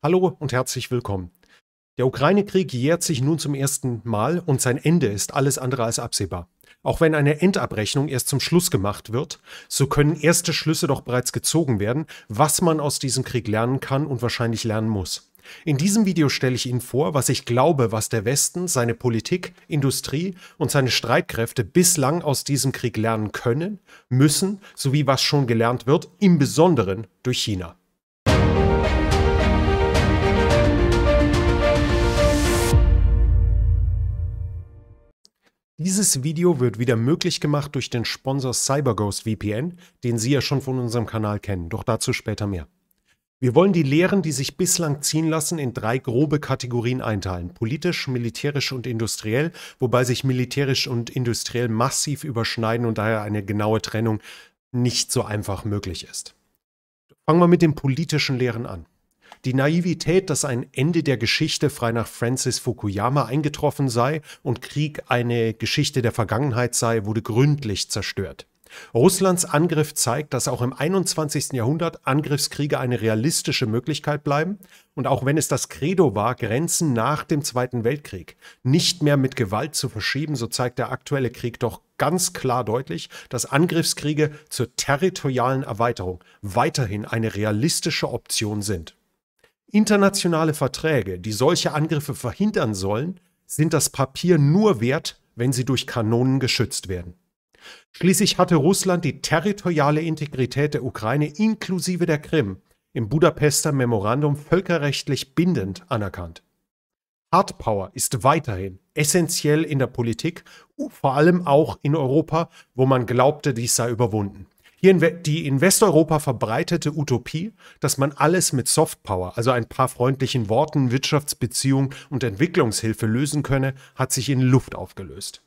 Hallo und herzlich willkommen. Der Ukraine-Krieg jährt sich nun zum ersten Mal und sein Ende ist alles andere als absehbar. Auch wenn eine Endabrechnung erst zum Schluss gemacht wird, so können erste Schlüsse doch bereits gezogen werden, was man aus diesem Krieg lernen kann und wahrscheinlich lernen muss. In diesem Video stelle ich Ihnen vor, was ich glaube, was der Westen, seine Politik, Industrie und seine Streitkräfte bislang aus diesem Krieg lernen können, müssen, sowie was schon gelernt wird, im Besonderen durch China. Dieses Video wird wieder möglich gemacht durch den Sponsor CyberGhost VPN, den Sie ja schon von unserem Kanal kennen, doch dazu später mehr. Wir wollen die Lehren, die sich bislang ziehen lassen, in drei grobe Kategorien einteilen. Politisch, militärisch und industriell, wobei sich militärisch und industriell massiv überschneiden und daher eine genaue Trennung nicht so einfach möglich ist. Fangen wir mit den politischen Lehren an. Die Naivität, dass ein Ende der Geschichte frei nach Francis Fukuyama eingetroffen sei und Krieg eine Geschichte der Vergangenheit sei, wurde gründlich zerstört. Russlands Angriff zeigt, dass auch im 21. Jahrhundert Angriffskriege eine realistische Möglichkeit bleiben und auch wenn es das Credo war, Grenzen nach dem Zweiten Weltkrieg nicht mehr mit Gewalt zu verschieben, so zeigt der aktuelle Krieg doch ganz klar deutlich, dass Angriffskriege zur territorialen Erweiterung weiterhin eine realistische Option sind. Internationale Verträge, die solche Angriffe verhindern sollen, sind das Papier nur wert, wenn sie durch Kanonen geschützt werden. Schließlich hatte Russland die territoriale Integrität der Ukraine inklusive der Krim im Budapester Memorandum völkerrechtlich bindend anerkannt. Hardpower ist weiterhin essentiell in der Politik, vor allem auch in Europa, wo man glaubte, dies sei überwunden. Hier in, die in Westeuropa verbreitete Utopie, dass man alles mit Softpower, also ein paar freundlichen Worten, Wirtschaftsbeziehungen und Entwicklungshilfe lösen könne, hat sich in Luft aufgelöst.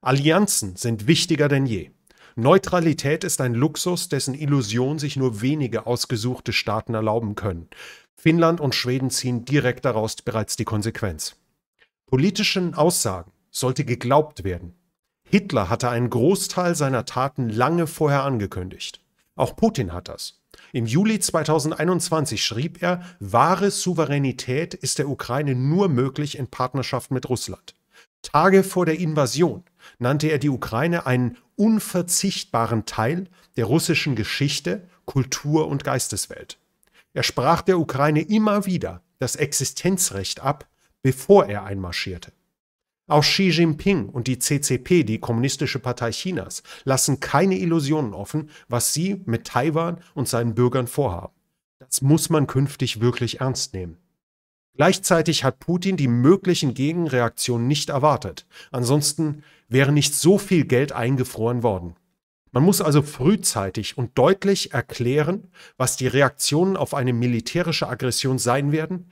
Allianzen sind wichtiger denn je. Neutralität ist ein Luxus, dessen Illusion sich nur wenige ausgesuchte Staaten erlauben können. Finnland und Schweden ziehen direkt daraus bereits die Konsequenz. Politischen Aussagen sollte geglaubt werden, Hitler hatte einen Großteil seiner Taten lange vorher angekündigt. Auch Putin hat das. Im Juli 2021 schrieb er, wahre Souveränität ist der Ukraine nur möglich in Partnerschaft mit Russland. Tage vor der Invasion nannte er die Ukraine einen unverzichtbaren Teil der russischen Geschichte, Kultur und Geisteswelt. Er sprach der Ukraine immer wieder das Existenzrecht ab, bevor er einmarschierte. Auch Xi Jinping und die CCP, die Kommunistische Partei Chinas, lassen keine Illusionen offen, was sie mit Taiwan und seinen Bürgern vorhaben. Das muss man künftig wirklich ernst nehmen. Gleichzeitig hat Putin die möglichen Gegenreaktionen nicht erwartet. Ansonsten wäre nicht so viel Geld eingefroren worden. Man muss also frühzeitig und deutlich erklären, was die Reaktionen auf eine militärische Aggression sein werden,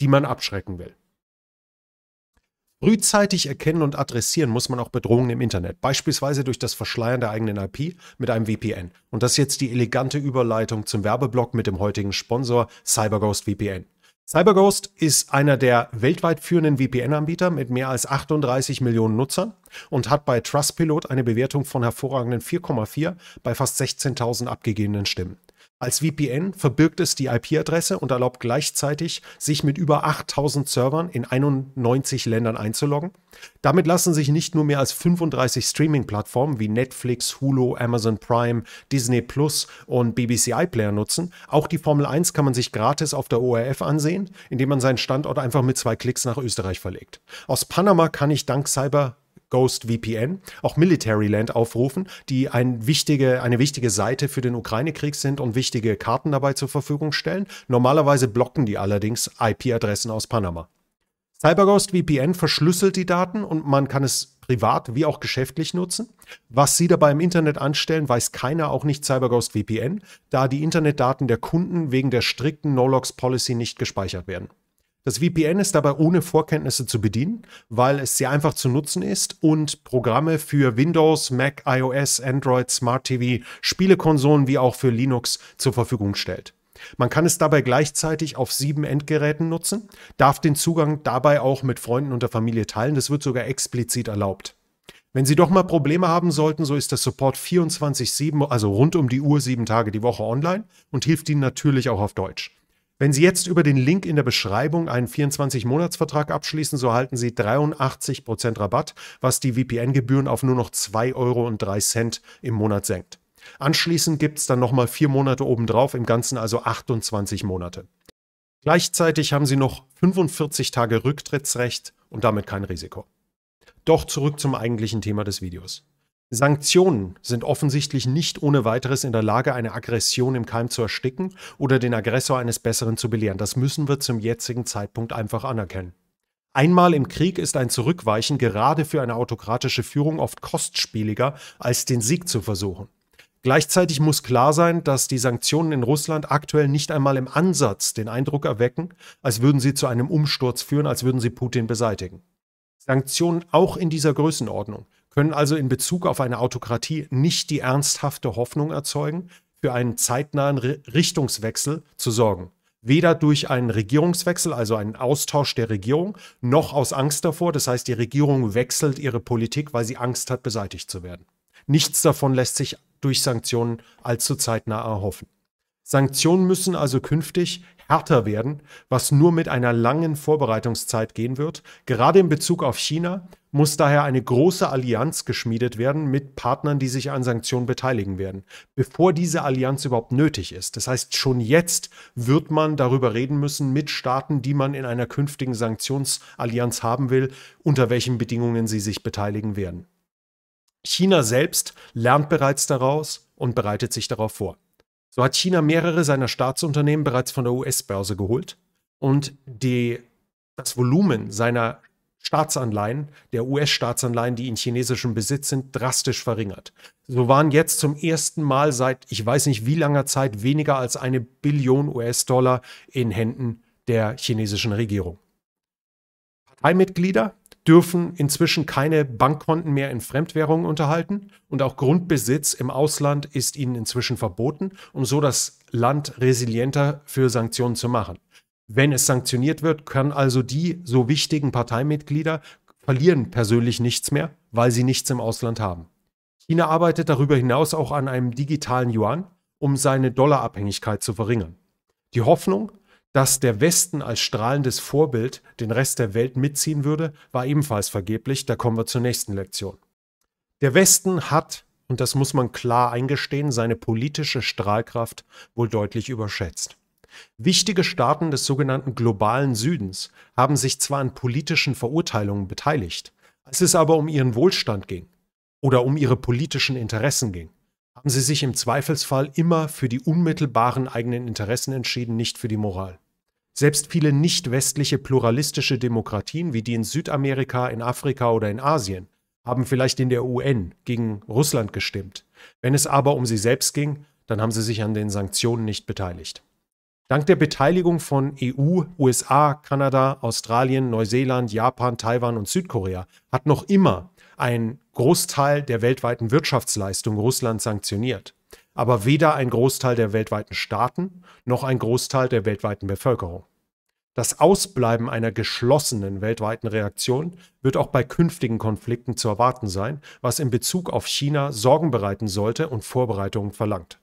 die man abschrecken will. Frühzeitig erkennen und adressieren muss man auch Bedrohungen im Internet, beispielsweise durch das Verschleiern der eigenen IP mit einem VPN. Und das ist jetzt die elegante Überleitung zum Werbeblock mit dem heutigen Sponsor CyberGhost VPN. CyberGhost ist einer der weltweit führenden VPN-Anbieter mit mehr als 38 Millionen Nutzern und hat bei Trustpilot eine Bewertung von hervorragenden 4,4 bei fast 16.000 abgegebenen Stimmen. Als VPN verbirgt es die IP-Adresse und erlaubt gleichzeitig, sich mit über 8000 Servern in 91 Ländern einzuloggen. Damit lassen sich nicht nur mehr als 35 Streaming-Plattformen wie Netflix, Hulu, Amazon Prime, Disney Plus und BBC iPlayer nutzen. Auch die Formel 1 kann man sich gratis auf der ORF ansehen, indem man seinen Standort einfach mit zwei Klicks nach Österreich verlegt. Aus Panama kann ich dank Cyber Ghost VPN, auch Militaryland aufrufen, die ein wichtige, eine wichtige Seite für den Ukraine-Krieg sind und wichtige Karten dabei zur Verfügung stellen. Normalerweise blocken die allerdings IP-Adressen aus Panama. CyberGhost VPN verschlüsselt die Daten und man kann es privat wie auch geschäftlich nutzen. Was Sie dabei im Internet anstellen, weiß keiner, auch nicht CyberGhost VPN, da die Internetdaten der Kunden wegen der strikten No-Logs-Policy nicht gespeichert werden. Das VPN ist dabei ohne Vorkenntnisse zu bedienen, weil es sehr einfach zu nutzen ist und Programme für Windows, Mac, iOS, Android, Smart TV, Spielekonsolen wie auch für Linux zur Verfügung stellt. Man kann es dabei gleichzeitig auf sieben Endgeräten nutzen, darf den Zugang dabei auch mit Freunden und der Familie teilen, das wird sogar explizit erlaubt. Wenn Sie doch mal Probleme haben sollten, so ist der Support 24-7, also rund um die Uhr, sieben Tage die Woche online und hilft Ihnen natürlich auch auf Deutsch. Wenn Sie jetzt über den Link in der Beschreibung einen 24-Monats-Vertrag abschließen, so erhalten Sie 83% Prozent Rabatt, was die VPN-Gebühren auf nur noch 2,03 Euro im Monat senkt. Anschließend gibt es dann nochmal vier Monate obendrauf, im Ganzen also 28 Monate. Gleichzeitig haben Sie noch 45 Tage Rücktrittsrecht und damit kein Risiko. Doch zurück zum eigentlichen Thema des Videos. Sanktionen sind offensichtlich nicht ohne weiteres in der Lage, eine Aggression im Keim zu ersticken oder den Aggressor eines Besseren zu belehren. Das müssen wir zum jetzigen Zeitpunkt einfach anerkennen. Einmal im Krieg ist ein Zurückweichen gerade für eine autokratische Führung oft kostspieliger, als den Sieg zu versuchen. Gleichzeitig muss klar sein, dass die Sanktionen in Russland aktuell nicht einmal im Ansatz den Eindruck erwecken, als würden sie zu einem Umsturz führen, als würden sie Putin beseitigen. Sanktionen auch in dieser Größenordnung können also in Bezug auf eine Autokratie nicht die ernsthafte Hoffnung erzeugen, für einen zeitnahen Richtungswechsel zu sorgen. Weder durch einen Regierungswechsel, also einen Austausch der Regierung, noch aus Angst davor. Das heißt, die Regierung wechselt ihre Politik, weil sie Angst hat, beseitigt zu werden. Nichts davon lässt sich durch Sanktionen allzu zeitnah erhoffen. Sanktionen müssen also künftig härter werden, was nur mit einer langen Vorbereitungszeit gehen wird. Gerade in Bezug auf China muss daher eine große Allianz geschmiedet werden mit Partnern, die sich an Sanktionen beteiligen werden, bevor diese Allianz überhaupt nötig ist. Das heißt, schon jetzt wird man darüber reden müssen mit Staaten, die man in einer künftigen Sanktionsallianz haben will, unter welchen Bedingungen sie sich beteiligen werden. China selbst lernt bereits daraus und bereitet sich darauf vor. So hat China mehrere seiner Staatsunternehmen bereits von der US-Börse geholt und die, das Volumen seiner Staatsanleihen, der US-Staatsanleihen, die in chinesischem Besitz sind, drastisch verringert. So waren jetzt zum ersten Mal seit ich weiß nicht wie langer Zeit weniger als eine Billion US-Dollar in Händen der chinesischen Regierung. Parteimitglieder dürfen inzwischen keine Bankkonten mehr in Fremdwährungen unterhalten und auch Grundbesitz im Ausland ist ihnen inzwischen verboten, um so das Land resilienter für Sanktionen zu machen. Wenn es sanktioniert wird, können also die so wichtigen Parteimitglieder verlieren persönlich nichts mehr, weil sie nichts im Ausland haben. China arbeitet darüber hinaus auch an einem digitalen Yuan, um seine Dollarabhängigkeit zu verringern. Die Hoffnung, dass der Westen als strahlendes Vorbild den Rest der Welt mitziehen würde, war ebenfalls vergeblich, da kommen wir zur nächsten Lektion. Der Westen hat, und das muss man klar eingestehen, seine politische Strahlkraft wohl deutlich überschätzt. Wichtige Staaten des sogenannten globalen Südens haben sich zwar an politischen Verurteilungen beteiligt, als es aber um ihren Wohlstand ging oder um ihre politischen Interessen ging haben sie sich im Zweifelsfall immer für die unmittelbaren eigenen Interessen entschieden, nicht für die Moral. Selbst viele nicht westliche pluralistische Demokratien wie die in Südamerika, in Afrika oder in Asien haben vielleicht in der UN gegen Russland gestimmt. Wenn es aber um sie selbst ging, dann haben sie sich an den Sanktionen nicht beteiligt. Dank der Beteiligung von EU, USA, Kanada, Australien, Neuseeland, Japan, Taiwan und Südkorea hat noch immer ein Großteil der weltweiten Wirtschaftsleistung Russland sanktioniert, aber weder ein Großteil der weltweiten Staaten noch ein Großteil der weltweiten Bevölkerung. Das Ausbleiben einer geschlossenen weltweiten Reaktion wird auch bei künftigen Konflikten zu erwarten sein, was in Bezug auf China Sorgen bereiten sollte und Vorbereitungen verlangt.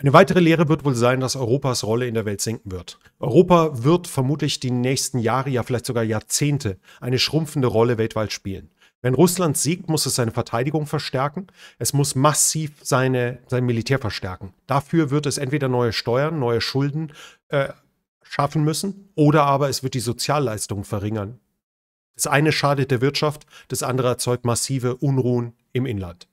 Eine weitere Lehre wird wohl sein, dass Europas Rolle in der Welt sinken wird. Europa wird vermutlich die nächsten Jahre, ja vielleicht sogar Jahrzehnte, eine schrumpfende Rolle weltweit spielen. Wenn Russland siegt, muss es seine Verteidigung verstärken. Es muss massiv seine, sein Militär verstärken. Dafür wird es entweder neue Steuern, neue Schulden äh, schaffen müssen oder aber es wird die Sozialleistungen verringern. Das eine schadet der Wirtschaft, das andere erzeugt massive Unruhen im Inland.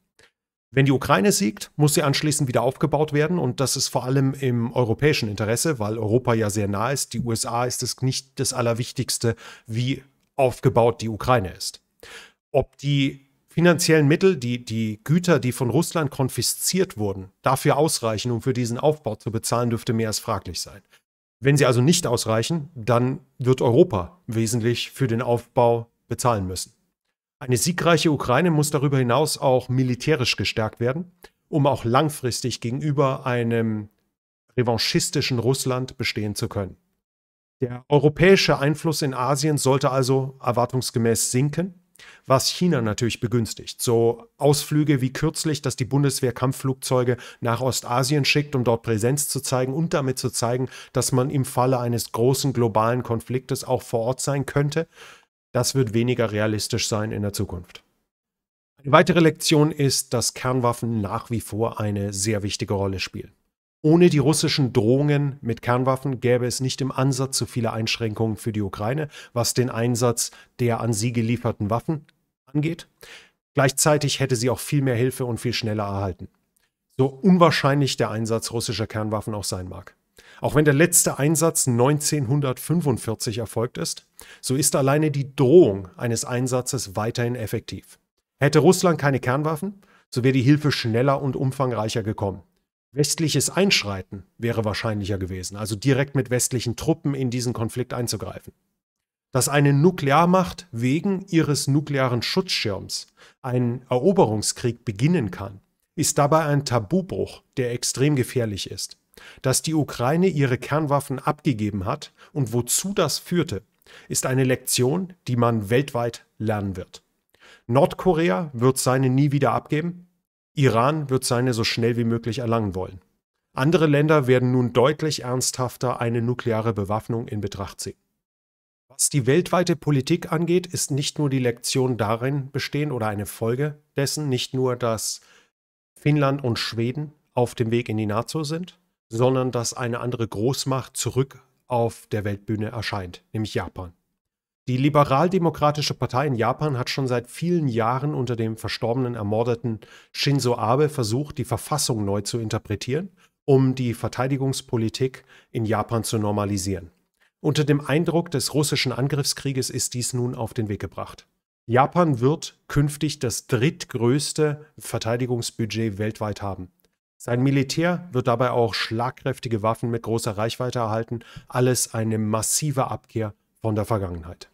Wenn die Ukraine siegt, muss sie anschließend wieder aufgebaut werden und das ist vor allem im europäischen Interesse, weil Europa ja sehr nah ist. Die USA ist es nicht das Allerwichtigste, wie aufgebaut die Ukraine ist. Ob die finanziellen Mittel, die, die Güter, die von Russland konfisziert wurden, dafür ausreichen, um für diesen Aufbau zu bezahlen, dürfte mehr als fraglich sein. Wenn sie also nicht ausreichen, dann wird Europa wesentlich für den Aufbau bezahlen müssen. Eine siegreiche Ukraine muss darüber hinaus auch militärisch gestärkt werden, um auch langfristig gegenüber einem revanchistischen Russland bestehen zu können. Der europäische Einfluss in Asien sollte also erwartungsgemäß sinken, was China natürlich begünstigt. So Ausflüge wie kürzlich, dass die Bundeswehr Kampfflugzeuge nach Ostasien schickt, um dort Präsenz zu zeigen und damit zu zeigen, dass man im Falle eines großen globalen Konfliktes auch vor Ort sein könnte. Das wird weniger realistisch sein in der Zukunft. Eine weitere Lektion ist, dass Kernwaffen nach wie vor eine sehr wichtige Rolle spielen. Ohne die russischen Drohungen mit Kernwaffen gäbe es nicht im Ansatz so viele Einschränkungen für die Ukraine, was den Einsatz der an sie gelieferten Waffen angeht. Gleichzeitig hätte sie auch viel mehr Hilfe und viel schneller erhalten. So unwahrscheinlich der Einsatz russischer Kernwaffen auch sein mag. Auch wenn der letzte Einsatz 1945 erfolgt ist, so ist alleine die Drohung eines Einsatzes weiterhin effektiv. Hätte Russland keine Kernwaffen, so wäre die Hilfe schneller und umfangreicher gekommen. Westliches Einschreiten wäre wahrscheinlicher gewesen, also direkt mit westlichen Truppen in diesen Konflikt einzugreifen. Dass eine Nuklearmacht wegen ihres nuklearen Schutzschirms einen Eroberungskrieg beginnen kann, ist dabei ein Tabubruch, der extrem gefährlich ist. Dass die Ukraine ihre Kernwaffen abgegeben hat und wozu das führte, ist eine Lektion, die man weltweit lernen wird. Nordkorea wird seine nie wieder abgeben, Iran wird seine so schnell wie möglich erlangen wollen. Andere Länder werden nun deutlich ernsthafter eine nukleare Bewaffnung in Betracht ziehen. Was die weltweite Politik angeht, ist nicht nur die Lektion darin bestehen oder eine Folge dessen, nicht nur, dass Finnland und Schweden auf dem Weg in die NATO sind, sondern dass eine andere Großmacht zurück auf der Weltbühne erscheint, nämlich Japan. Die liberaldemokratische Partei in Japan hat schon seit vielen Jahren unter dem verstorbenen, ermordeten Shinzo Abe versucht, die Verfassung neu zu interpretieren, um die Verteidigungspolitik in Japan zu normalisieren. Unter dem Eindruck des russischen Angriffskrieges ist dies nun auf den Weg gebracht. Japan wird künftig das drittgrößte Verteidigungsbudget weltweit haben. Sein Militär wird dabei auch schlagkräftige Waffen mit großer Reichweite erhalten, alles eine massive Abkehr von der Vergangenheit.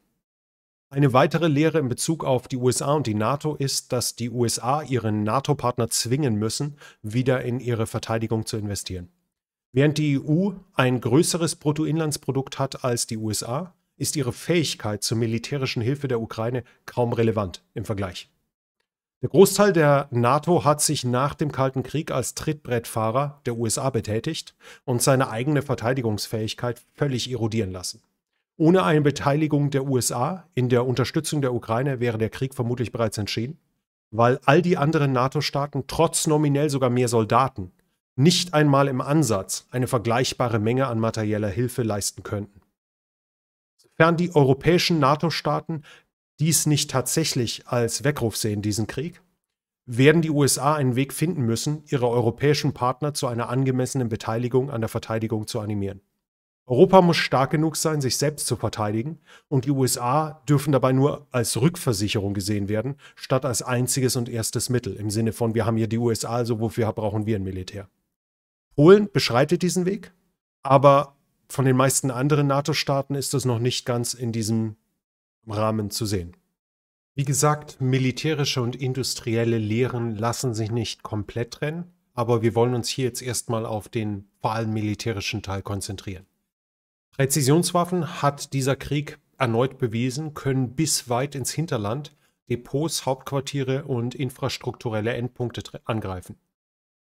Eine weitere Lehre in Bezug auf die USA und die NATO ist, dass die USA ihren NATO-Partner zwingen müssen, wieder in ihre Verteidigung zu investieren. Während die EU ein größeres Bruttoinlandsprodukt hat als die USA, ist ihre Fähigkeit zur militärischen Hilfe der Ukraine kaum relevant im Vergleich. Der Großteil der NATO hat sich nach dem Kalten Krieg als Trittbrettfahrer der USA betätigt und seine eigene Verteidigungsfähigkeit völlig erodieren lassen. Ohne eine Beteiligung der USA in der Unterstützung der Ukraine wäre der Krieg vermutlich bereits entschieden, weil all die anderen NATO-Staaten trotz nominell sogar mehr Soldaten nicht einmal im Ansatz eine vergleichbare Menge an materieller Hilfe leisten könnten. Sofern die europäischen NATO-Staaten dies nicht tatsächlich als Weckruf sehen, diesen Krieg, werden die USA einen Weg finden müssen, ihre europäischen Partner zu einer angemessenen Beteiligung an der Verteidigung zu animieren. Europa muss stark genug sein, sich selbst zu verteidigen, und die USA dürfen dabei nur als Rückversicherung gesehen werden, statt als einziges und erstes Mittel, im Sinne von, wir haben hier die USA, also wofür brauchen wir ein Militär. Polen beschreitet diesen Weg, aber von den meisten anderen NATO-Staaten ist es noch nicht ganz in diesem Rahmen zu sehen. Wie gesagt, militärische und industrielle Lehren lassen sich nicht komplett trennen, aber wir wollen uns hier jetzt erstmal auf den vor allem militärischen Teil konzentrieren. Präzisionswaffen hat dieser Krieg erneut bewiesen, können bis weit ins Hinterland Depots, Hauptquartiere und infrastrukturelle Endpunkte angreifen.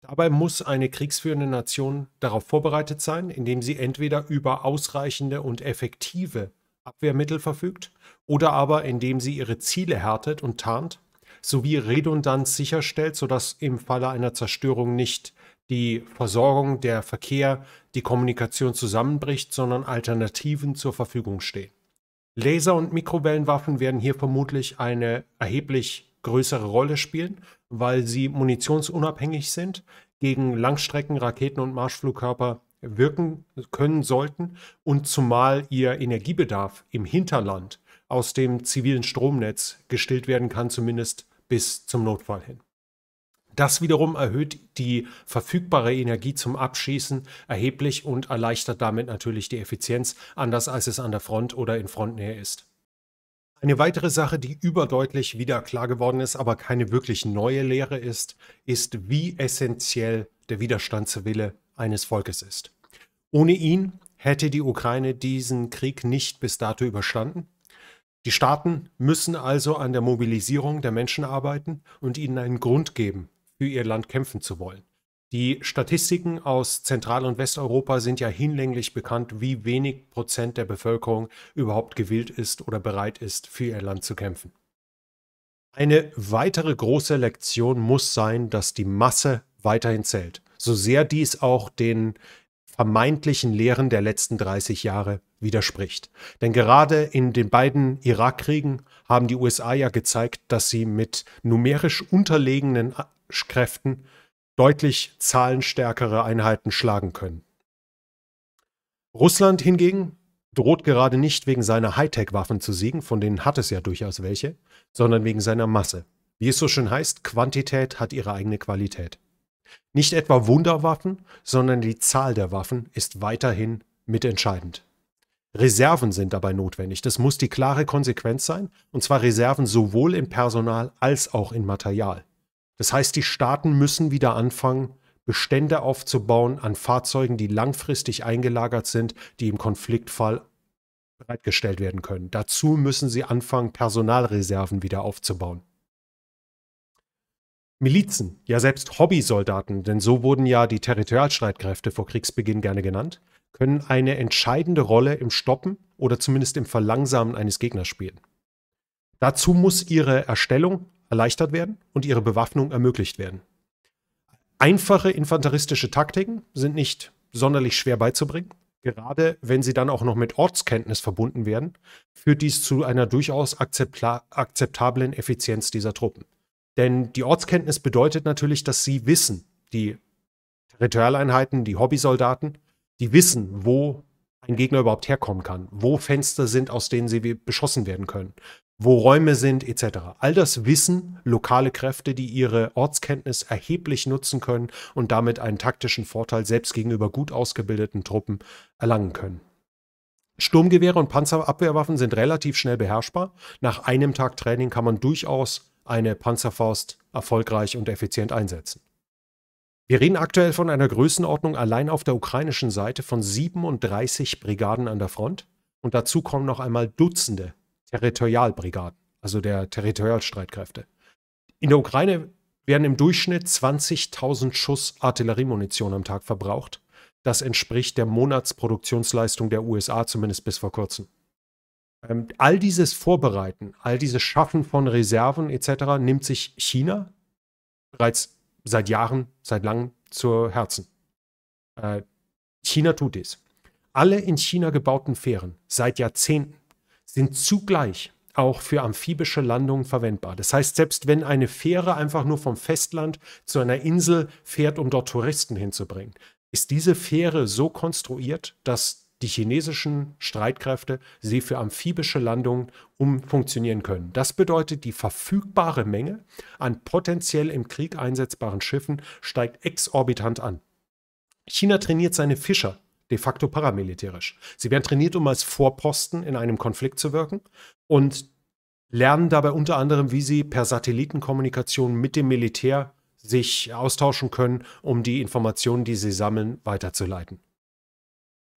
Dabei muss eine kriegsführende Nation darauf vorbereitet sein, indem sie entweder über ausreichende und effektive Abwehrmittel verfügt oder aber indem sie ihre Ziele härtet und tarnt, sowie Redundanz sicherstellt, sodass im Falle einer Zerstörung nicht die Versorgung, der Verkehr, die Kommunikation zusammenbricht, sondern Alternativen zur Verfügung stehen. Laser- und Mikrowellenwaffen werden hier vermutlich eine erheblich größere Rolle spielen, weil sie munitionsunabhängig sind, gegen Langstreckenraketen und Marschflugkörper wirken können sollten und zumal ihr Energiebedarf im Hinterland aus dem zivilen Stromnetz gestillt werden kann, zumindest bis zum Notfall hin. Das wiederum erhöht die verfügbare Energie zum Abschießen erheblich und erleichtert damit natürlich die Effizienz, anders als es an der Front oder in Frontnähe ist. Eine weitere Sache, die überdeutlich wieder klar geworden ist, aber keine wirklich neue Lehre ist, ist, wie essentiell der Widerstandswille eines Volkes ist. Ohne ihn hätte die Ukraine diesen Krieg nicht bis dato überstanden. Die Staaten müssen also an der Mobilisierung der Menschen arbeiten und ihnen einen Grund geben, für ihr Land kämpfen zu wollen. Die Statistiken aus Zentral- und Westeuropa sind ja hinlänglich bekannt, wie wenig Prozent der Bevölkerung überhaupt gewillt ist oder bereit ist, für ihr Land zu kämpfen. Eine weitere große Lektion muss sein, dass die Masse weiterhin zählt so sehr dies auch den vermeintlichen Lehren der letzten 30 Jahre widerspricht. Denn gerade in den beiden Irakkriegen haben die USA ja gezeigt, dass sie mit numerisch unterlegenen Kräften deutlich zahlenstärkere Einheiten schlagen können. Russland hingegen droht gerade nicht wegen seiner Hightech-Waffen zu siegen, von denen hat es ja durchaus welche, sondern wegen seiner Masse. Wie es so schön heißt, Quantität hat ihre eigene Qualität. Nicht etwa Wunderwaffen, sondern die Zahl der Waffen ist weiterhin mitentscheidend. Reserven sind dabei notwendig. Das muss die klare Konsequenz sein, und zwar Reserven sowohl im Personal als auch in Material. Das heißt, die Staaten müssen wieder anfangen, Bestände aufzubauen an Fahrzeugen, die langfristig eingelagert sind, die im Konfliktfall bereitgestellt werden können. Dazu müssen sie anfangen, Personalreserven wieder aufzubauen. Milizen, ja selbst Hobbysoldaten, denn so wurden ja die Territorialstreitkräfte vor Kriegsbeginn gerne genannt, können eine entscheidende Rolle im Stoppen oder zumindest im Verlangsamen eines Gegners spielen. Dazu muss ihre Erstellung erleichtert werden und ihre Bewaffnung ermöglicht werden. Einfache infanteristische Taktiken sind nicht sonderlich schwer beizubringen. Gerade wenn sie dann auch noch mit Ortskenntnis verbunden werden, führt dies zu einer durchaus akzeptablen Effizienz dieser Truppen. Denn die Ortskenntnis bedeutet natürlich, dass sie wissen, die Territorialeinheiten, die Hobbysoldaten, die wissen, wo ein Gegner überhaupt herkommen kann, wo Fenster sind, aus denen sie beschossen werden können, wo Räume sind, etc. All das wissen lokale Kräfte, die ihre Ortskenntnis erheblich nutzen können und damit einen taktischen Vorteil selbst gegenüber gut ausgebildeten Truppen erlangen können. Sturmgewehre und Panzerabwehrwaffen sind relativ schnell beherrschbar. Nach einem Tag Training kann man durchaus eine Panzerfaust erfolgreich und effizient einsetzen. Wir reden aktuell von einer Größenordnung allein auf der ukrainischen Seite von 37 Brigaden an der Front und dazu kommen noch einmal Dutzende Territorialbrigaden, also der Territorialstreitkräfte. In der Ukraine werden im Durchschnitt 20.000 Schuss Artilleriemunition am Tag verbraucht. Das entspricht der Monatsproduktionsleistung der USA zumindest bis vor kurzem. Ähm, all dieses Vorbereiten, all dieses Schaffen von Reserven etc. nimmt sich China bereits seit Jahren, seit langem zu Herzen. Äh, China tut dies. Alle in China gebauten Fähren seit Jahrzehnten sind zugleich auch für amphibische Landungen verwendbar. Das heißt, selbst wenn eine Fähre einfach nur vom Festland zu einer Insel fährt, um dort Touristen hinzubringen, ist diese Fähre so konstruiert, dass die chinesischen Streitkräfte sie für amphibische Landungen umfunktionieren können. Das bedeutet, die verfügbare Menge an potenziell im Krieg einsetzbaren Schiffen steigt exorbitant an. China trainiert seine Fischer de facto paramilitärisch. Sie werden trainiert, um als Vorposten in einem Konflikt zu wirken und lernen dabei unter anderem, wie sie per Satellitenkommunikation mit dem Militär sich austauschen können, um die Informationen, die sie sammeln, weiterzuleiten.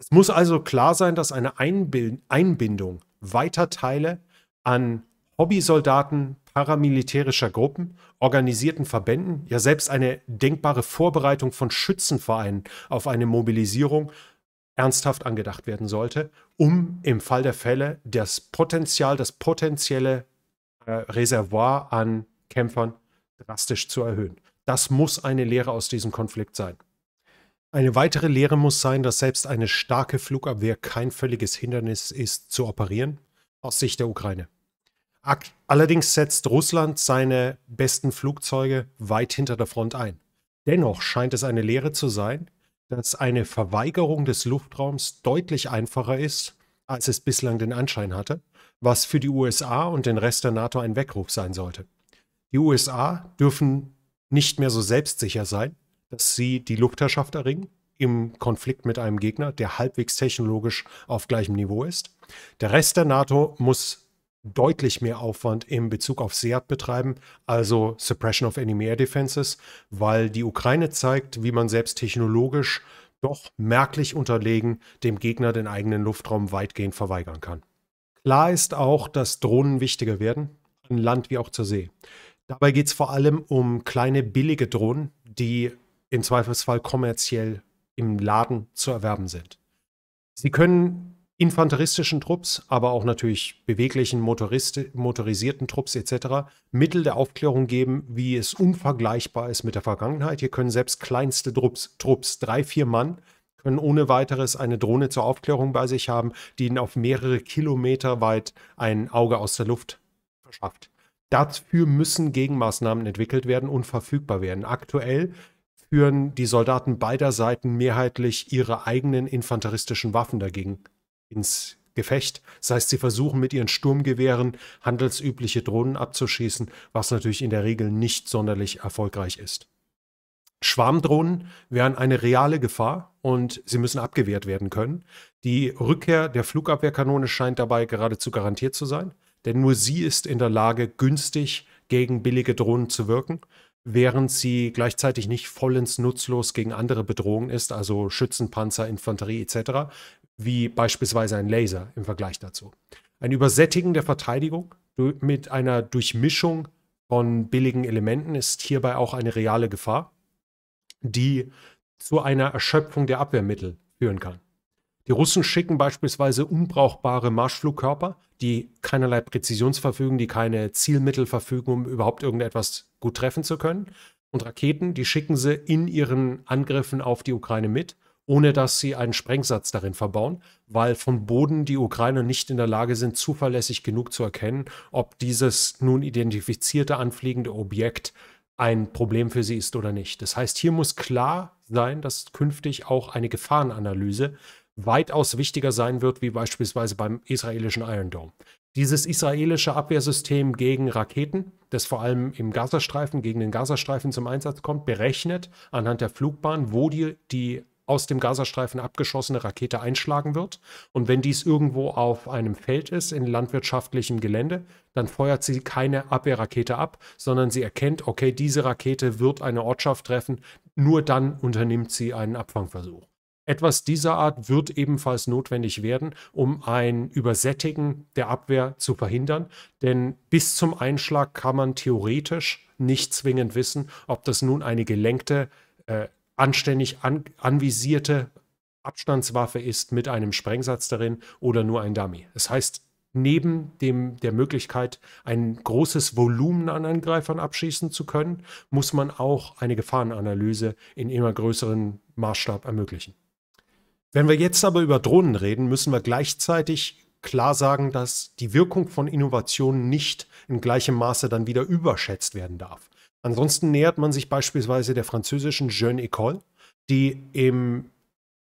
Es muss also klar sein, dass eine Einbindung weiter Teile an Hobbysoldaten paramilitärischer Gruppen, organisierten Verbänden, ja selbst eine denkbare Vorbereitung von Schützenvereinen auf eine Mobilisierung ernsthaft angedacht werden sollte, um im Fall der Fälle das Potenzial, das potenzielle äh, Reservoir an Kämpfern drastisch zu erhöhen. Das muss eine Lehre aus diesem Konflikt sein. Eine weitere Lehre muss sein, dass selbst eine starke Flugabwehr kein völliges Hindernis ist, zu operieren, aus Sicht der Ukraine. Allerdings setzt Russland seine besten Flugzeuge weit hinter der Front ein. Dennoch scheint es eine Lehre zu sein, dass eine Verweigerung des Luftraums deutlich einfacher ist, als es bislang den Anschein hatte, was für die USA und den Rest der NATO ein Weckruf sein sollte. Die USA dürfen nicht mehr so selbstsicher sein dass sie die Luftherrschaft erringen im Konflikt mit einem Gegner, der halbwegs technologisch auf gleichem Niveau ist. Der Rest der NATO muss deutlich mehr Aufwand in Bezug auf SEAT betreiben, also Suppression of Enemy Air Defenses, weil die Ukraine zeigt, wie man selbst technologisch doch merklich unterlegen dem Gegner den eigenen Luftraum weitgehend verweigern kann. Klar ist auch, dass Drohnen wichtiger werden, an Land wie auch zur See. Dabei geht es vor allem um kleine billige Drohnen, die im Zweifelsfall kommerziell im Laden zu erwerben sind. Sie können infanteristischen Trupps, aber auch natürlich beweglichen motorisierten Trupps etc. Mittel der Aufklärung geben, wie es unvergleichbar ist mit der Vergangenheit. Hier können selbst kleinste Trupps, Trupps drei, vier Mann, können ohne weiteres eine Drohne zur Aufklärung bei sich haben, die ihnen auf mehrere Kilometer weit ein Auge aus der Luft verschafft. Dafür müssen Gegenmaßnahmen entwickelt werden und verfügbar werden. Aktuell führen die Soldaten beider Seiten mehrheitlich ihre eigenen infanteristischen Waffen dagegen ins Gefecht. Das heißt, sie versuchen mit ihren Sturmgewehren handelsübliche Drohnen abzuschießen, was natürlich in der Regel nicht sonderlich erfolgreich ist. Schwarmdrohnen wären eine reale Gefahr und sie müssen abgewehrt werden können. Die Rückkehr der Flugabwehrkanone scheint dabei geradezu garantiert zu sein, denn nur sie ist in der Lage, günstig gegen billige Drohnen zu wirken während sie gleichzeitig nicht vollends nutzlos gegen andere Bedrohungen ist, also Schützenpanzer, Infanterie etc., wie beispielsweise ein Laser im Vergleich dazu. Ein Übersättigen der Verteidigung mit einer Durchmischung von billigen Elementen ist hierbei auch eine reale Gefahr, die zu einer Erschöpfung der Abwehrmittel führen kann. Die Russen schicken beispielsweise unbrauchbare Marschflugkörper, die keinerlei Präzision verfügen, die keine Zielmittel verfügen, um überhaupt irgendetwas gut treffen zu können. Und Raketen, die schicken sie in ihren Angriffen auf die Ukraine mit, ohne dass sie einen Sprengsatz darin verbauen, weil vom Boden die Ukrainer nicht in der Lage sind, zuverlässig genug zu erkennen, ob dieses nun identifizierte anfliegende Objekt ein Problem für sie ist oder nicht. Das heißt, hier muss klar sein, dass künftig auch eine Gefahrenanalyse weitaus wichtiger sein wird, wie beispielsweise beim israelischen Iron Dome. Dieses israelische Abwehrsystem gegen Raketen, das vor allem im Gazastreifen, gegen den Gazastreifen zum Einsatz kommt, berechnet anhand der Flugbahn, wo die, die aus dem Gazastreifen abgeschossene Rakete einschlagen wird. Und wenn dies irgendwo auf einem Feld ist, in landwirtschaftlichem Gelände, dann feuert sie keine Abwehrrakete ab, sondern sie erkennt, okay, diese Rakete wird eine Ortschaft treffen, nur dann unternimmt sie einen Abfangversuch. Etwas dieser Art wird ebenfalls notwendig werden, um ein Übersättigen der Abwehr zu verhindern, denn bis zum Einschlag kann man theoretisch nicht zwingend wissen, ob das nun eine gelenkte, äh, anständig an, anvisierte Abstandswaffe ist mit einem Sprengsatz darin oder nur ein Dummy. Das heißt, neben dem, der Möglichkeit, ein großes Volumen an Angreifern abschießen zu können, muss man auch eine Gefahrenanalyse in immer größeren Maßstab ermöglichen. Wenn wir jetzt aber über Drohnen reden, müssen wir gleichzeitig klar sagen, dass die Wirkung von Innovationen nicht in gleichem Maße dann wieder überschätzt werden darf. Ansonsten nähert man sich beispielsweise der französischen Jeune École, die im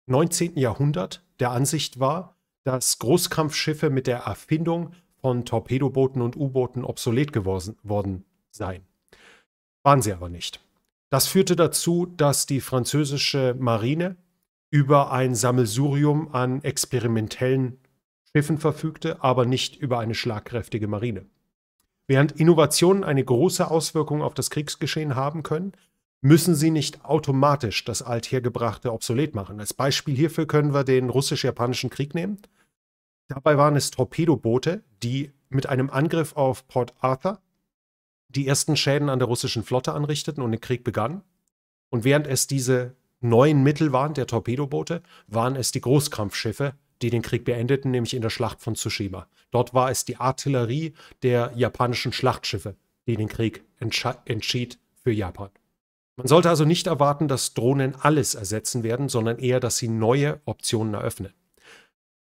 19. Jahrhundert der Ansicht war, dass Großkampfschiffe mit der Erfindung von Torpedobooten und U-Booten obsolet geworden seien. Waren sie aber nicht. Das führte dazu, dass die französische Marine über ein Sammelsurium an experimentellen Schiffen verfügte, aber nicht über eine schlagkräftige Marine. Während Innovationen eine große Auswirkung auf das Kriegsgeschehen haben können, müssen sie nicht automatisch das althergebrachte obsolet machen. Als Beispiel hierfür können wir den russisch-japanischen Krieg nehmen. Dabei waren es Torpedoboote, die mit einem Angriff auf Port Arthur die ersten Schäden an der russischen Flotte anrichteten und den Krieg begannen. Und während es diese neuen Mittel waren der Torpedoboote, waren es die Großkampfschiffe, die den Krieg beendeten, nämlich in der Schlacht von Tsushima. Dort war es die Artillerie der japanischen Schlachtschiffe, die den Krieg entschied für Japan. Man sollte also nicht erwarten, dass Drohnen alles ersetzen werden, sondern eher, dass sie neue Optionen eröffnen.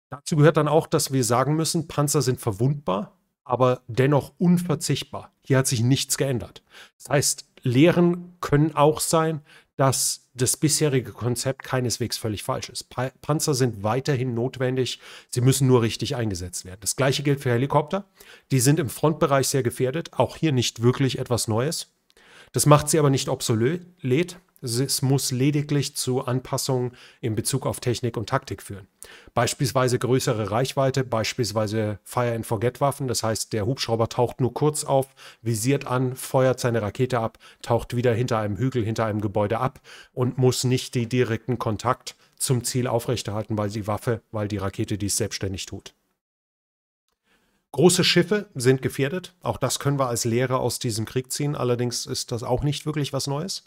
Dazu gehört dann auch, dass wir sagen müssen, Panzer sind verwundbar, aber dennoch unverzichtbar. Hier hat sich nichts geändert. Das heißt, Lehren können auch sein, dass das bisherige Konzept keineswegs völlig falsch ist. Pa Panzer sind weiterhin notwendig, sie müssen nur richtig eingesetzt werden. Das gleiche gilt für Helikopter. Die sind im Frontbereich sehr gefährdet, auch hier nicht wirklich etwas Neues. Das macht sie aber nicht obsolet es muss lediglich zu Anpassungen in Bezug auf Technik und Taktik führen. Beispielsweise größere Reichweite, beispielsweise Fire-and-Forget-Waffen, das heißt, der Hubschrauber taucht nur kurz auf, visiert an, feuert seine Rakete ab, taucht wieder hinter einem Hügel, hinter einem Gebäude ab und muss nicht den direkten Kontakt zum Ziel aufrechterhalten, weil die Waffe, weil die Rakete dies selbstständig tut. Große Schiffe sind gefährdet. Auch das können wir als Lehre aus diesem Krieg ziehen. Allerdings ist das auch nicht wirklich was Neues.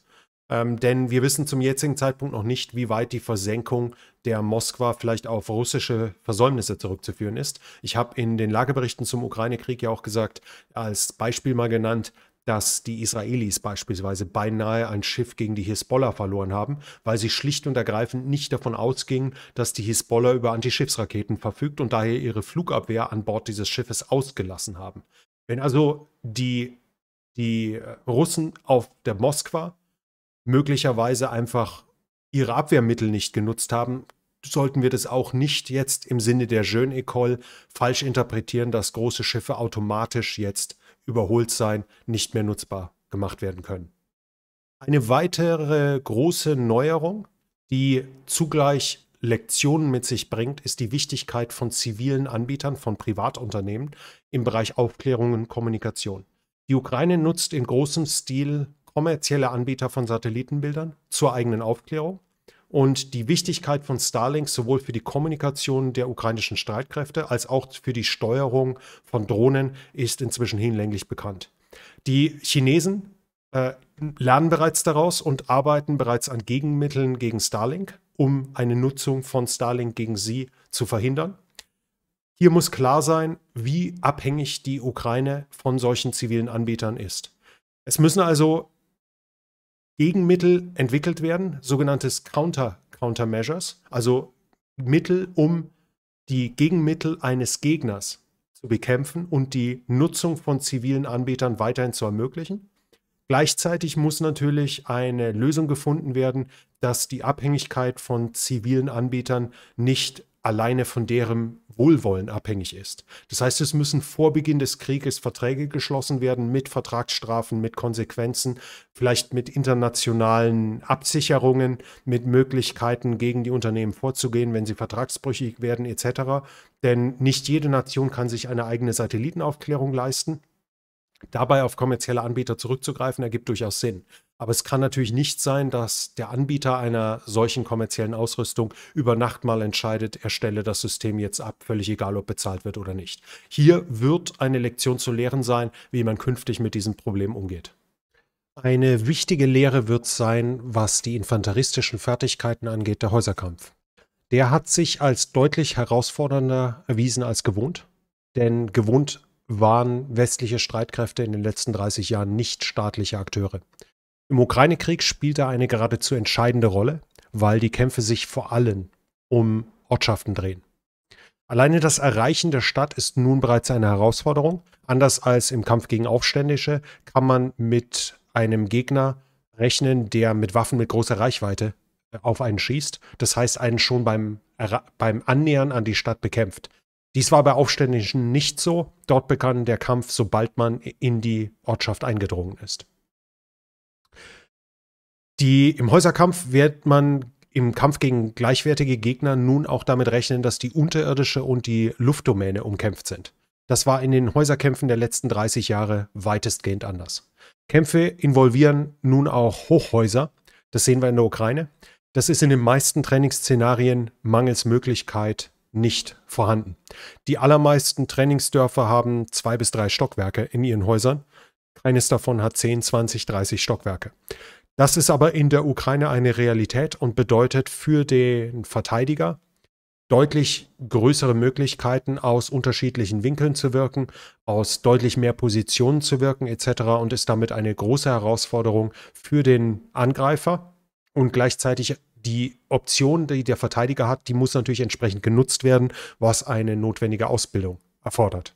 Ähm, denn wir wissen zum jetzigen Zeitpunkt noch nicht, wie weit die Versenkung der Moskwa vielleicht auf russische Versäumnisse zurückzuführen ist. Ich habe in den Lageberichten zum Ukraine-Krieg ja auch gesagt, als Beispiel mal genannt, dass die Israelis beispielsweise beinahe ein Schiff gegen die Hisbollah verloren haben, weil sie schlicht und ergreifend nicht davon ausgingen, dass die Hisbollah über Antischiffsraketen verfügt und daher ihre Flugabwehr an Bord dieses Schiffes ausgelassen haben. Wenn also die, die Russen auf der Moskwa möglicherweise einfach ihre Abwehrmittel nicht genutzt haben, sollten wir das auch nicht jetzt im Sinne der Jeune Ecole falsch interpretieren, dass große Schiffe automatisch jetzt überholt sein, nicht mehr nutzbar gemacht werden können. Eine weitere große Neuerung, die zugleich Lektionen mit sich bringt, ist die Wichtigkeit von zivilen Anbietern, von Privatunternehmen im Bereich Aufklärung und Kommunikation. Die Ukraine nutzt in großem Stil kommerzielle Anbieter von Satellitenbildern zur eigenen Aufklärung und die Wichtigkeit von Starlink sowohl für die Kommunikation der ukrainischen Streitkräfte als auch für die Steuerung von Drohnen ist inzwischen hinlänglich bekannt. Die Chinesen äh, lernen bereits daraus und arbeiten bereits an Gegenmitteln gegen Starlink, um eine Nutzung von Starlink gegen sie zu verhindern. Hier muss klar sein, wie abhängig die Ukraine von solchen zivilen Anbietern ist. Es müssen also Gegenmittel entwickelt werden, sogenanntes Counter Countermeasures, also Mittel, um die Gegenmittel eines Gegners zu bekämpfen und die Nutzung von zivilen Anbietern weiterhin zu ermöglichen. Gleichzeitig muss natürlich eine Lösung gefunden werden, dass die Abhängigkeit von zivilen Anbietern nicht alleine von deren Wohlwollen abhängig ist. Das heißt, es müssen vor Beginn des Krieges Verträge geschlossen werden mit Vertragsstrafen, mit Konsequenzen, vielleicht mit internationalen Absicherungen, mit Möglichkeiten gegen die Unternehmen vorzugehen, wenn sie vertragsbrüchig werden etc. Denn nicht jede Nation kann sich eine eigene Satellitenaufklärung leisten. Dabei auf kommerzielle Anbieter zurückzugreifen, ergibt durchaus Sinn. Aber es kann natürlich nicht sein, dass der Anbieter einer solchen kommerziellen Ausrüstung über Nacht mal entscheidet, er stelle das System jetzt ab, völlig egal, ob bezahlt wird oder nicht. Hier wird eine Lektion zu lehren sein, wie man künftig mit diesem Problem umgeht. Eine wichtige Lehre wird sein, was die infanteristischen Fertigkeiten angeht, der Häuserkampf. Der hat sich als deutlich herausfordernder erwiesen als gewohnt, denn gewohnt waren westliche Streitkräfte in den letzten 30 Jahren nicht staatliche Akteure. Im Ukraine-Krieg spielt er eine geradezu entscheidende Rolle, weil die Kämpfe sich vor allem um Ortschaften drehen. Alleine das Erreichen der Stadt ist nun bereits eine Herausforderung. Anders als im Kampf gegen Aufständische kann man mit einem Gegner rechnen, der mit Waffen mit großer Reichweite äh, auf einen schießt. Das heißt, einen schon beim, beim Annähern an die Stadt bekämpft. Dies war bei Aufständischen nicht so. Dort begann der Kampf, sobald man in die Ortschaft eingedrungen ist. Die, Im Häuserkampf wird man im Kampf gegen gleichwertige Gegner nun auch damit rechnen, dass die unterirdische und die Luftdomäne umkämpft sind. Das war in den Häuserkämpfen der letzten 30 Jahre weitestgehend anders. Kämpfe involvieren nun auch Hochhäuser. Das sehen wir in der Ukraine. Das ist in den meisten Trainingsszenarien mangels Möglichkeit nicht vorhanden. Die allermeisten Trainingsdörfer haben zwei bis drei Stockwerke in ihren Häusern. Keines davon hat 10, 20, 30 Stockwerke. Das ist aber in der Ukraine eine Realität und bedeutet für den Verteidiger deutlich größere Möglichkeiten, aus unterschiedlichen Winkeln zu wirken, aus deutlich mehr Positionen zu wirken etc. und ist damit eine große Herausforderung für den Angreifer und gleichzeitig die Option, die der Verteidiger hat, die muss natürlich entsprechend genutzt werden, was eine notwendige Ausbildung erfordert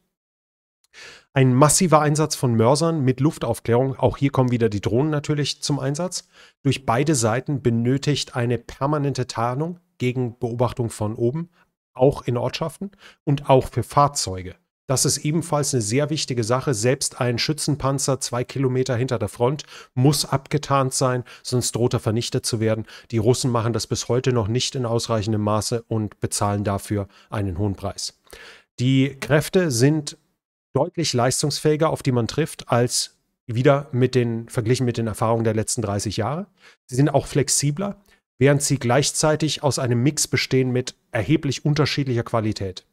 ein massiver Einsatz von Mörsern mit Luftaufklärung. Auch hier kommen wieder die Drohnen natürlich zum Einsatz. Durch beide Seiten benötigt eine permanente Tarnung gegen Beobachtung von oben, auch in Ortschaften und auch für Fahrzeuge. Das ist ebenfalls eine sehr wichtige Sache. Selbst ein Schützenpanzer zwei Kilometer hinter der Front muss abgetarnt sein, sonst droht er vernichtet zu werden. Die Russen machen das bis heute noch nicht in ausreichendem Maße und bezahlen dafür einen hohen Preis. Die Kräfte sind deutlich leistungsfähiger, auf die man trifft, als wieder mit den, verglichen mit den Erfahrungen der letzten 30 Jahre. Sie sind auch flexibler, während sie gleichzeitig aus einem Mix bestehen mit erheblich unterschiedlicher Qualität.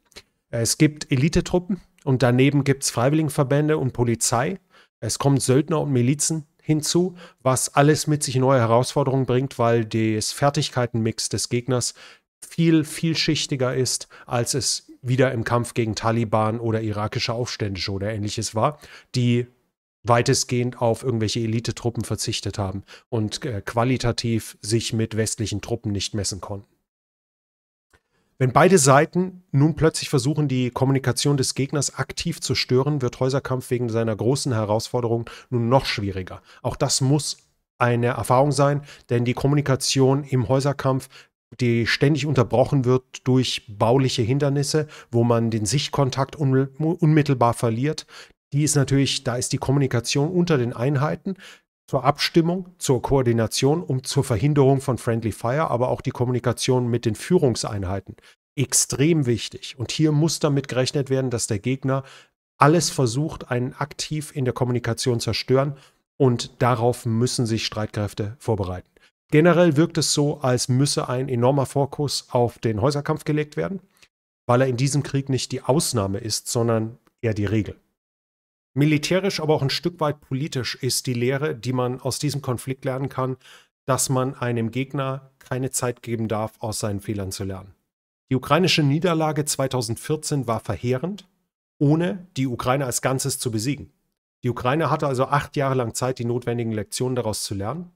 Es gibt Elitetruppen und daneben gibt es Freiwilligenverbände und Polizei. Es kommen Söldner und Milizen hinzu, was alles mit sich neue Herausforderungen bringt, weil das Fertigkeitenmix des Gegners viel vielschichtiger ist, als es wieder im Kampf gegen Taliban oder irakische Aufständische oder ähnliches war, die weitestgehend auf irgendwelche Elitetruppen verzichtet haben und äh, qualitativ sich mit westlichen Truppen nicht messen konnten. Wenn beide Seiten nun plötzlich versuchen, die Kommunikation des Gegners aktiv zu stören, wird Häuserkampf wegen seiner großen Herausforderung nun noch schwieriger. Auch das muss eine Erfahrung sein, denn die Kommunikation im Häuserkampf die ständig unterbrochen wird durch bauliche Hindernisse, wo man den Sichtkontakt unmittelbar verliert. Die ist natürlich, da ist die Kommunikation unter den Einheiten zur Abstimmung, zur Koordination und zur Verhinderung von Friendly Fire, aber auch die Kommunikation mit den Führungseinheiten extrem wichtig. Und hier muss damit gerechnet werden, dass der Gegner alles versucht, einen aktiv in der Kommunikation zerstören. Und darauf müssen sich Streitkräfte vorbereiten. Generell wirkt es so, als müsse ein enormer Fokus auf den Häuserkampf gelegt werden, weil er in diesem Krieg nicht die Ausnahme ist, sondern eher die Regel. Militärisch, aber auch ein Stück weit politisch ist die Lehre, die man aus diesem Konflikt lernen kann, dass man einem Gegner keine Zeit geben darf, aus seinen Fehlern zu lernen. Die ukrainische Niederlage 2014 war verheerend, ohne die Ukraine als Ganzes zu besiegen. Die Ukraine hatte also acht Jahre lang Zeit, die notwendigen Lektionen daraus zu lernen.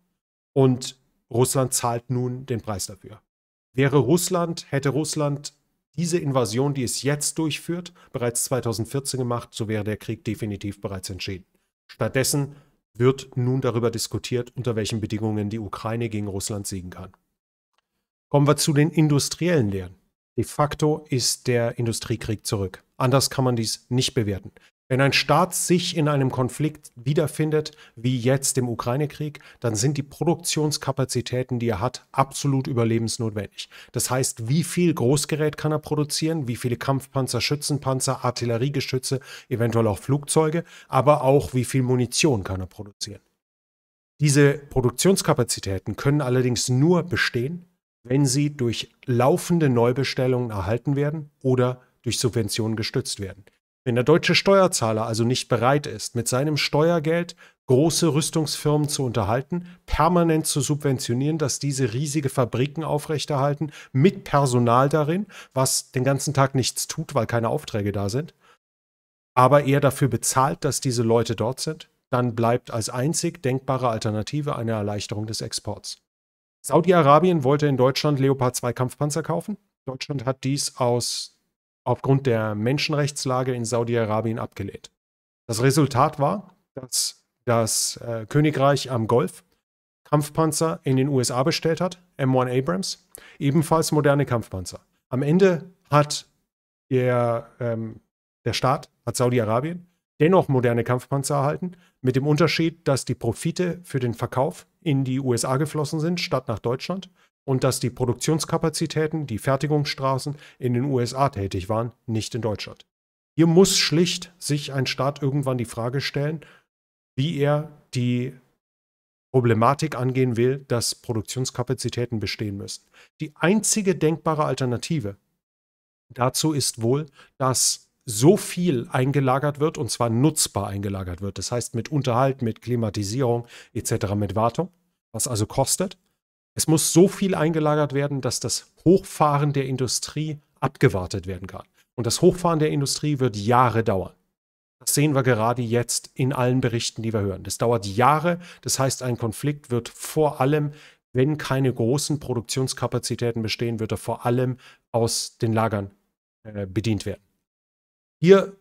Und Russland zahlt nun den Preis dafür. Wäre Russland, hätte Russland diese Invasion, die es jetzt durchführt, bereits 2014 gemacht, so wäre der Krieg definitiv bereits entschieden. Stattdessen wird nun darüber diskutiert, unter welchen Bedingungen die Ukraine gegen Russland siegen kann. Kommen wir zu den industriellen Lehren. De facto ist der Industriekrieg zurück. Anders kann man dies nicht bewerten. Wenn ein Staat sich in einem Konflikt wiederfindet, wie jetzt im Ukraine-Krieg, dann sind die Produktionskapazitäten, die er hat, absolut überlebensnotwendig. Das heißt, wie viel Großgerät kann er produzieren, wie viele Kampfpanzer, Schützenpanzer, Artilleriegeschütze, eventuell auch Flugzeuge, aber auch wie viel Munition kann er produzieren. Diese Produktionskapazitäten können allerdings nur bestehen, wenn sie durch laufende Neubestellungen erhalten werden oder durch Subventionen gestützt werden. Wenn der deutsche Steuerzahler also nicht bereit ist, mit seinem Steuergeld große Rüstungsfirmen zu unterhalten, permanent zu subventionieren, dass diese riesige Fabriken aufrechterhalten, mit Personal darin, was den ganzen Tag nichts tut, weil keine Aufträge da sind, aber er dafür bezahlt, dass diese Leute dort sind, dann bleibt als einzig denkbare Alternative eine Erleichterung des Exports. Saudi-Arabien wollte in Deutschland Leopard 2 Kampfpanzer kaufen. Deutschland hat dies aus aufgrund der Menschenrechtslage in Saudi-Arabien abgelehnt. Das Resultat war, dass das äh, Königreich am Golf Kampfpanzer in den USA bestellt hat, M1 Abrams, ebenfalls moderne Kampfpanzer. Am Ende hat der, ähm, der Staat, hat Saudi-Arabien, dennoch moderne Kampfpanzer erhalten, mit dem Unterschied, dass die Profite für den Verkauf in die USA geflossen sind, statt nach Deutschland und dass die Produktionskapazitäten, die Fertigungsstraßen in den USA tätig waren, nicht in Deutschland. Hier muss schlicht sich ein Staat irgendwann die Frage stellen, wie er die Problematik angehen will, dass Produktionskapazitäten bestehen müssen. Die einzige denkbare Alternative dazu ist wohl, dass so viel eingelagert wird und zwar nutzbar eingelagert wird. Das heißt mit Unterhalt, mit Klimatisierung etc., mit Wartung, was also kostet es muss so viel eingelagert werden, dass das Hochfahren der Industrie abgewartet werden kann. Und das Hochfahren der Industrie wird Jahre dauern. Das sehen wir gerade jetzt in allen Berichten, die wir hören. Das dauert Jahre. Das heißt, ein Konflikt wird vor allem, wenn keine großen Produktionskapazitäten bestehen, wird er vor allem aus den Lagern äh, bedient werden. Hier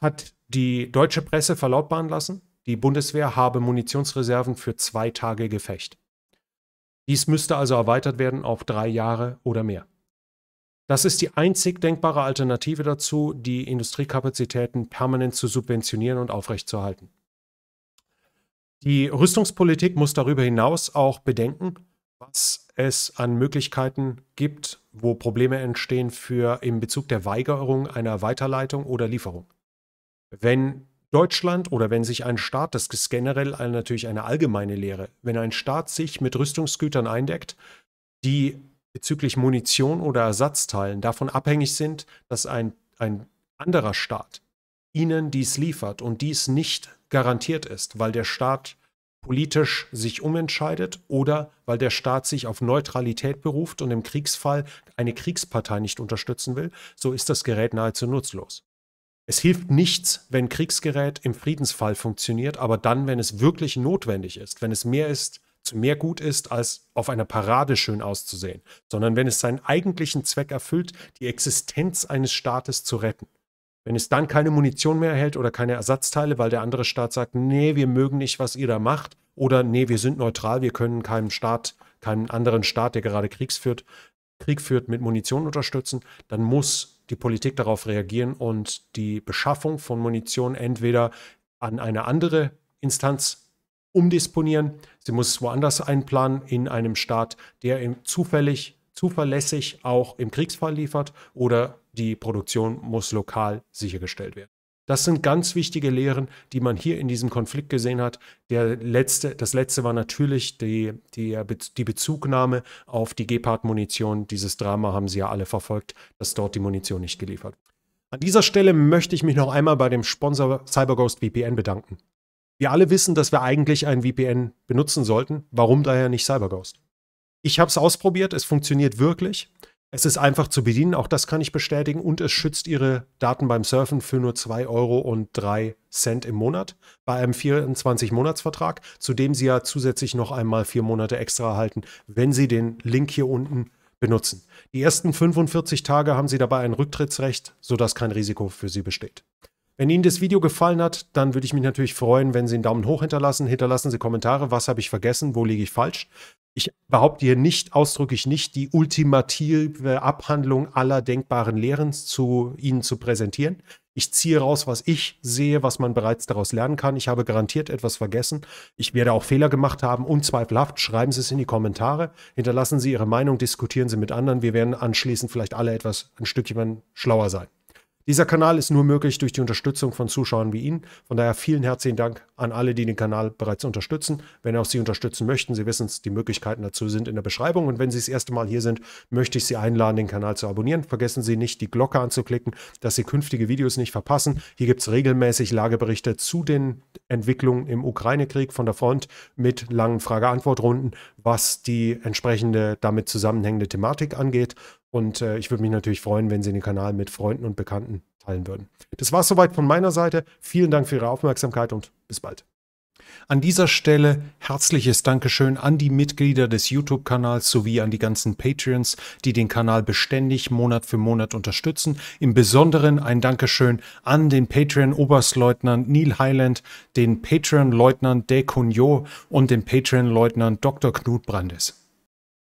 hat die deutsche Presse verlautbaren lassen, die Bundeswehr habe Munitionsreserven für zwei Tage Gefecht. Dies müsste also erweitert werden auf drei Jahre oder mehr. Das ist die einzig denkbare Alternative dazu, die Industriekapazitäten permanent zu subventionieren und aufrechtzuerhalten. Die Rüstungspolitik muss darüber hinaus auch bedenken, was es an Möglichkeiten gibt, wo Probleme entstehen für im Bezug der Weigerung einer Weiterleitung oder Lieferung. Wenn Deutschland oder wenn sich ein Staat, das ist generell natürlich eine allgemeine Lehre, wenn ein Staat sich mit Rüstungsgütern eindeckt, die bezüglich Munition oder Ersatzteilen davon abhängig sind, dass ein, ein anderer Staat ihnen dies liefert und dies nicht garantiert ist, weil der Staat politisch sich umentscheidet oder weil der Staat sich auf Neutralität beruft und im Kriegsfall eine Kriegspartei nicht unterstützen will, so ist das Gerät nahezu nutzlos. Es hilft nichts, wenn Kriegsgerät im Friedensfall funktioniert, aber dann, wenn es wirklich notwendig ist, wenn es mehr ist, mehr gut ist, als auf einer Parade schön auszusehen, sondern wenn es seinen eigentlichen Zweck erfüllt, die Existenz eines Staates zu retten. Wenn es dann keine Munition mehr erhält oder keine Ersatzteile, weil der andere Staat sagt, nee, wir mögen nicht, was ihr da macht, oder nee, wir sind neutral, wir können keinem Staat, keinen anderen Staat, der gerade Kriegs führt, Krieg führt, mit Munition unterstützen, dann muss die Politik darauf reagieren und die Beschaffung von Munition entweder an eine andere Instanz umdisponieren. Sie muss es woanders einplanen in einem Staat, der zufällig, zuverlässig auch im Kriegsfall liefert oder die Produktion muss lokal sichergestellt werden. Das sind ganz wichtige Lehren, die man hier in diesem Konflikt gesehen hat. Der letzte, das letzte war natürlich die, die, die Bezugnahme auf die Gepard-Munition. Dieses Drama haben sie ja alle verfolgt, dass dort die Munition nicht geliefert. An dieser Stelle möchte ich mich noch einmal bei dem Sponsor CyberGhost VPN bedanken. Wir alle wissen, dass wir eigentlich ein VPN benutzen sollten. Warum daher nicht CyberGhost? Ich habe es ausprobiert, es funktioniert wirklich. Es ist einfach zu bedienen, auch das kann ich bestätigen. Und es schützt Ihre Daten beim Surfen für nur 2 Euro und 3 Cent im Monat bei einem 24-Monats-Vertrag, zu dem Sie ja zusätzlich noch einmal vier Monate extra erhalten, wenn Sie den Link hier unten benutzen. Die ersten 45 Tage haben Sie dabei ein Rücktrittsrecht, sodass kein Risiko für Sie besteht. Wenn Ihnen das Video gefallen hat, dann würde ich mich natürlich freuen, wenn Sie einen Daumen hoch hinterlassen. Hinterlassen Sie Kommentare, was habe ich vergessen, wo liege ich falsch. Ich behaupte hier nicht ausdrücklich nicht, die ultimative Abhandlung aller denkbaren Lehren zu Ihnen zu präsentieren. Ich ziehe raus, was ich sehe, was man bereits daraus lernen kann. Ich habe garantiert etwas vergessen. Ich werde auch Fehler gemacht haben, unzweifelhaft. Schreiben Sie es in die Kommentare, hinterlassen Sie Ihre Meinung, diskutieren Sie mit anderen. Wir werden anschließend vielleicht alle etwas ein Stückchen schlauer sein. Dieser Kanal ist nur möglich durch die Unterstützung von Zuschauern wie Ihnen. Von daher vielen herzlichen Dank an alle, die den Kanal bereits unterstützen. Wenn auch Sie unterstützen möchten, Sie wissen es, die Möglichkeiten dazu sind in der Beschreibung. Und wenn Sie das erste Mal hier sind, möchte ich Sie einladen, den Kanal zu abonnieren. Vergessen Sie nicht, die Glocke anzuklicken, dass Sie künftige Videos nicht verpassen. Hier gibt es regelmäßig Lageberichte zu den Entwicklungen im Ukraine-Krieg von der Front mit langen Frage-Antwort-Runden, was die entsprechende damit zusammenhängende Thematik angeht. Und äh, ich würde mich natürlich freuen, wenn Sie den Kanal mit Freunden und Bekannten teilen würden. Das war es soweit von meiner Seite. Vielen Dank für Ihre Aufmerksamkeit und bis bald. An dieser Stelle herzliches Dankeschön an die Mitglieder des YouTube-Kanals sowie an die ganzen Patreons, die den Kanal beständig Monat für Monat unterstützen. Im Besonderen ein Dankeschön an den Patreon-Oberstleutnant Neil Highland, den Patreon-Leutnant De Cugnot und den Patreon-Leutnant Dr. Knut Brandes.